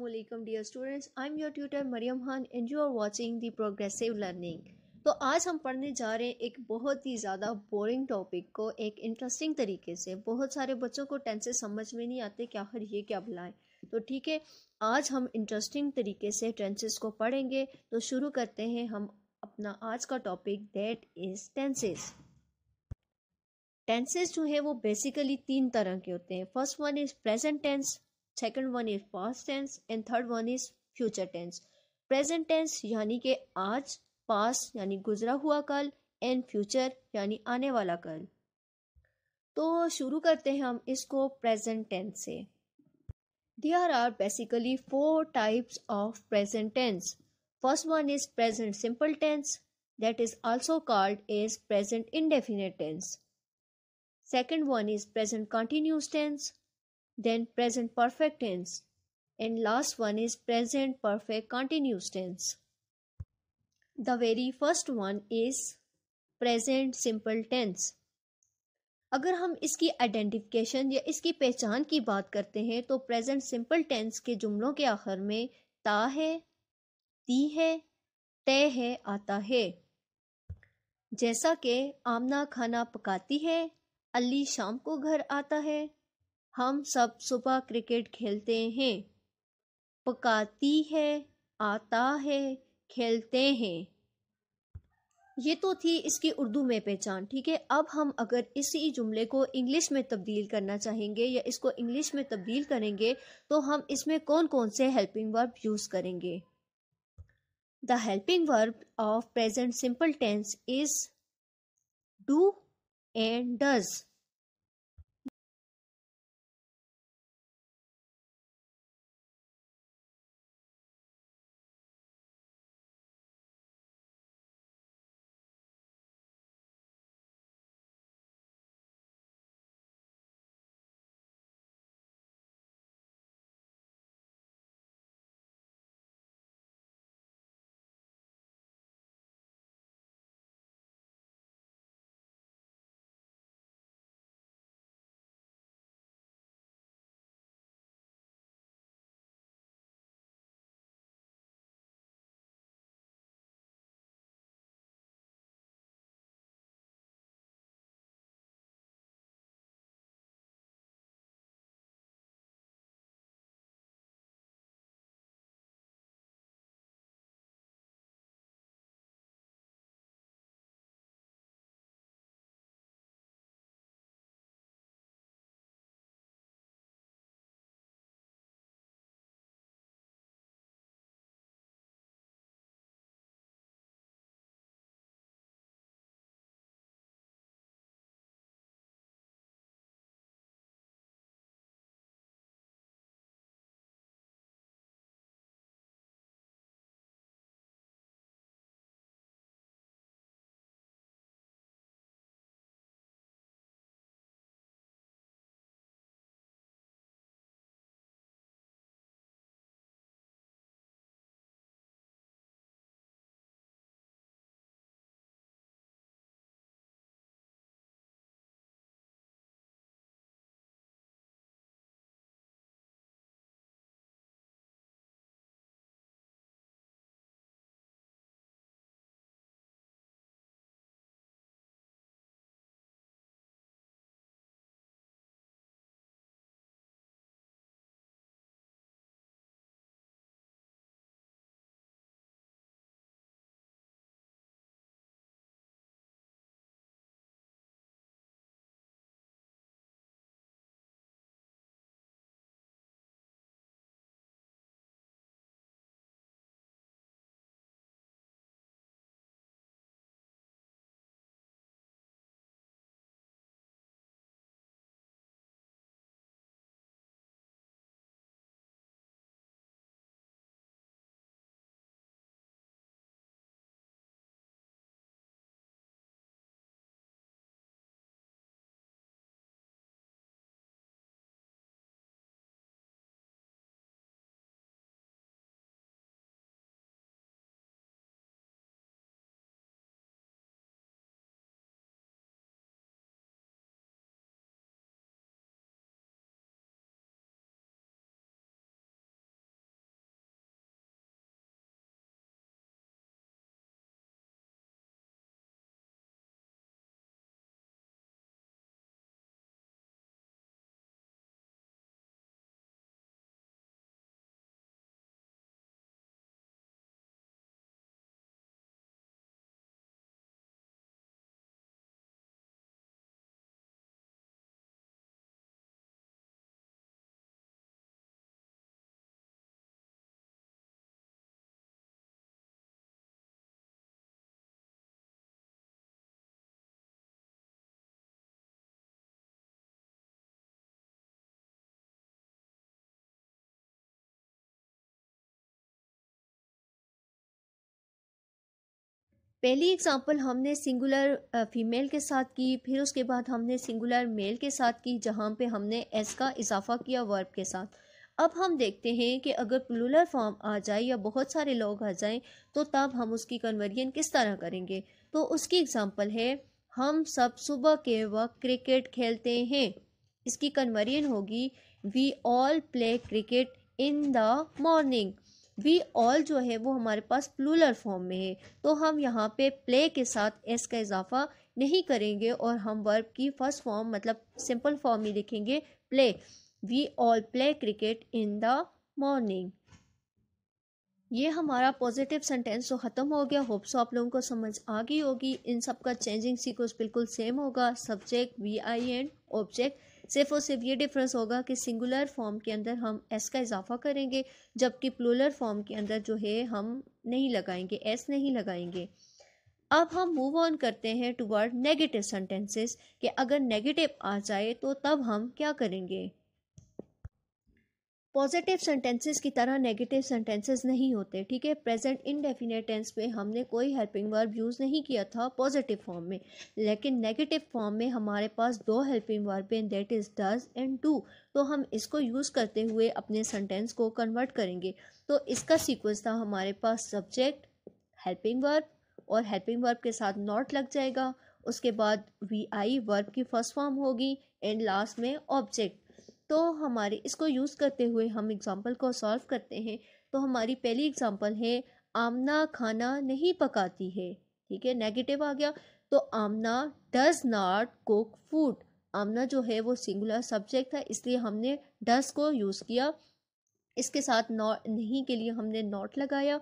Aslam dear students I am your tutor Maryam Khan and you are watching the progressive learning तो आज हम पढ़ने जा रहे हैं एक बहुत ही ज़्यादा बोरिंग टॉपिक को एक इंटरेस्टिंग तरीके से बहुत सारे बच्चों को टेंसेज समझ में नहीं आते कि आखिर ये क्या बुलाएं तो ठीक है आज हम इंटरेस्टिंग तरीके से टेंसेज को पढ़ेंगे तो शुरू करते हैं हम अपना आज का topic that is tenses tenses जो है वो बेसिकली तीन तरह के होते हैं first one is present tense second one is past tense and third one is future tense present tense यानी कि आज पास यानी गुजरा हुआ कल एंड फ्यूचर यानी आने वाला कल तो शुरू करते हैं हम इसको प्रेजेंट टेंस से there are basically four types of present tense first one is present simple tense that is also called is present indefinite tense Second one is present continuous tense then present perfect tense and last one is present perfect continuous tense the very first one is present simple tense अगर हम इसकी identification या इसकी पहचान की बात करते हैं तो प्रेजेंट सिंपल टेंस के जुमलों के आखिर में ता है ती है तय है आता है जैसा कि आमना खाना पकाती है अली शाम को घर आता है हम सब सुबह क्रिकेट खेलते हैं पकाती है आता है खेलते हैं ये तो थी इसकी उर्दू में पहचान ठीक है अब हम अगर इसी जुमले को इंग्लिश में तब्दील करना चाहेंगे या इसको इंग्लिश में तब्दील करेंगे तो हम इसमें कौन कौन से हेल्पिंग वर्ब यूज़ करेंगे the helping verb of present simple tense is do and does पहली एग्ज़ाम्पल हमने सिंगुलर फीमेल के साथ की फिर उसके बाद हमने सिंगुलर मेल के साथ की जहाँ पे हमने एस का इजाफा किया वर्ब के साथ अब हम देखते हैं कि अगर प्लूलर फॉर्म आ जाए या बहुत सारे लोग आ जाएं तो तब हम उसकी कन्वर्जन किस तरह करेंगे तो उसकी एग्ज़ाम्पल है हम सब सुबह के वक्त क्रिकेट खेलते हैं इसकी कन्वर्जन होगी we all play cricket in the morning we all जो है वो हमारे पास प्लूलर फॉर्म में है तो हम यहाँ पे प्ले के साथ एस का इजाफा नहीं करेंगे और हम वर्ब की फर्स्ट फॉर्म मतलब सिंपल फॉर्म ही लिखेंगे play we all play cricket in the morning ये हमारा पॉजिटिव सेंटेंस तो ख़त्म हो गया होप सो आप लोगों को समझ आ गई होगी इन सब का चेंजिंग सीक्वेंस बिल्कुल सेम होगा subject V I and object सिर्फ और सिर्फ ये डिफरेंस होगा कि सिंगुलर फॉर्म के अंदर हम एस का इजाफा करेंगे जबकि प्लूलर फॉर्म के अंदर जो है हम नहीं लगाएंगे एस नहीं लगाएंगे अब हम मूव ऑन करते हैं टुवर्ड नेगेटिव सेंटेंसेस कि अगर नेगेटिव आ जाए तो तब हम क्या करेंगे पॉजिटिव सेंटेंसेस की तरह नेगेटिव सेंटेंसेस नहीं होते ठीक है प्रेजेंट इनडेफिनेट टेंस में हमने कोई हेल्पिंग वर्ब यूज़ नहीं किया था पॉजिटिव फॉर्म में लेकिन नेगेटिव फॉर्म में हमारे पास दो हेल्पिंग वर्ब हैं that is does and do तो हम इसको यूज़ करते हुए अपने सेंटेंस को कन्वर्ट करेंगे तो इसका सीक्वेंस था हमारे पास सब्जेक्ट हेल्पिंग वर्ब और हेल्पिंग वर्ब के साथ नॉट लग जाएगा उसके बाद वी आई वर्ब की फर्स्ट फॉर्म होगी एंड लास्ट में ऑब्जेक्ट तो हमारे इसको यूज़ करते हुए हम एग्ज़ाम्पल को सॉल्व करते हैं तो हमारी पहली एग्ज़ाम्पल है आमना खाना नहीं पकाती है ठीक है नेगेटिव आ गया तो Amna does not cook food Amna जो है वो सिंगुलर सब्जेक्ट था इसलिए हमने डज को यूज़ किया इसके साथ नॉट नहीं के लिए हमने नॉट लगाया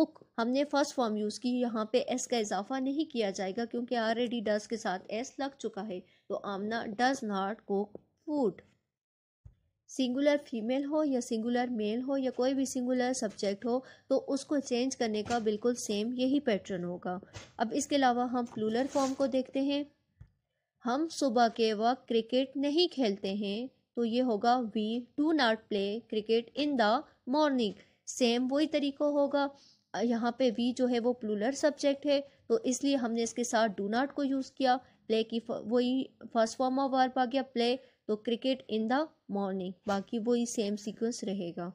कुक हमने फर्स्ट फॉर्म यूज़ की यहाँ पे एस का इजाफा नहीं किया जाएगा क्योंकि ऑलरेडी डस के साथ एस लग चुका है तो Amna does not cook food singular female हो या सिंगुलर मेल हो या कोई भी सिंगुलर सब्जेक्ट हो तो उसको चेंज करने का बिल्कुल सेम यही पैटर्न होगा अब इसके अलावा हम प्लूलर फॉर्म को देखते हैं हम सुबह के वक्त क्रिकेट नहीं खेलते हैं तो ये होगा we do not play cricket in the morning same वही तरीका होगा यहाँ पे वी जो है वो प्लूलर सब्जेक्ट है तो इसलिए हमने इसके साथ डू नाट को यूज़ किया प्ले की वही फर्स्ट फॉर्म ऑफ वर्ब आ गया प्ले तो क्रिकेट इन द मॉर्निंग बाकी वो ही सेम सीक्वेंस रहेगा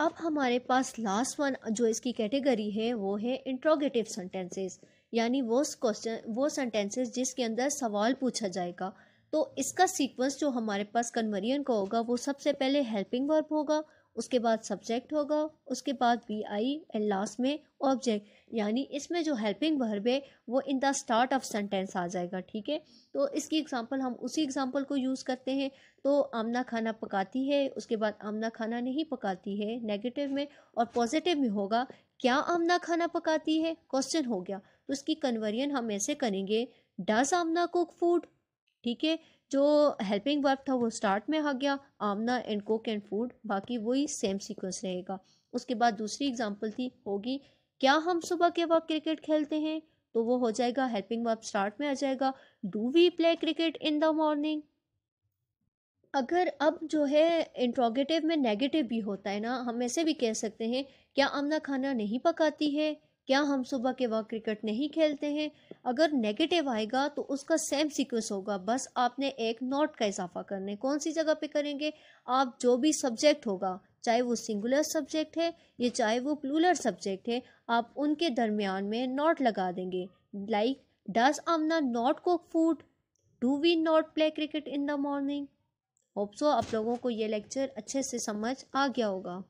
अब हमारे पास लास्ट वन जो इसकी कैटेगरी है वो है इंट्रोगेटिव सेंटेंसेस यानी वो क्वेश्चन वो सेंटेंसेस जिसके अंदर सवाल पूछा जाएगा तो इसका सीक्वेंस जो हमारे पास कन्वरियन का होगा वो सबसे पहले हेल्पिंग वर्ब होगा उसके बाद सब्जेक्ट होगा उसके बाद वी आई एंड लास्ट में ऑब्जेक्ट यानी इसमें जो हेल्पिंग वर्ब है वो in the start of sentence आ जाएगा ठीक है तो इसकी एग्जांपल हम उसी एग्जांपल को यूज़ करते हैं तो आमना खाना पकाती है उसके बाद आमना खाना नहीं पकाती है नेगेटिव में और पॉजिटिव में होगा क्या आमना खाना पकाती है क्वेश्चन हो गया तो इसकी कन्वर्जन हम ऐसे करेंगे डज आमना कुक फूड ठीक है जो हेल्पिंग वर्क था वो स्टार्ट में आ गया Amna and cook and food बाकी वही सेम सीक्वेंस रहेगा उसके बाद दूसरी एग्जांपल थी होगी क्या हम सुबह के वक्त क्रिकेट खेलते हैं तो वो हो जाएगा हेल्पिंग वर्क स्टार्ट में आ जाएगा do we play cricket in the morning अगर अब जो है इंट्रोगेटिव में नेगेटिव भी होता है ना हम ऐसे भी कह सकते हैं क्या आमना खाना नहीं पकाती है क्या हम सुबह के वक्त क्रिकेट नहीं खेलते हैं अगर नेगेटिव आएगा तो उसका सेम सीक्वेंस होगा बस आपने एक नॉट का इजाफा करने कौन सी जगह पे करेंगे आप जो भी सब्जेक्ट होगा चाहे वो सिंगुलर सब्जेक्ट है या चाहे वो प्लूलर सब्जेक्ट है आप उनके दरमियान में नॉट लगा देंगे like does Amna not cook food do we not play cricket in the morning hope so आप लोगों को ये लेक्चर अच्छे से समझ आ गया होगा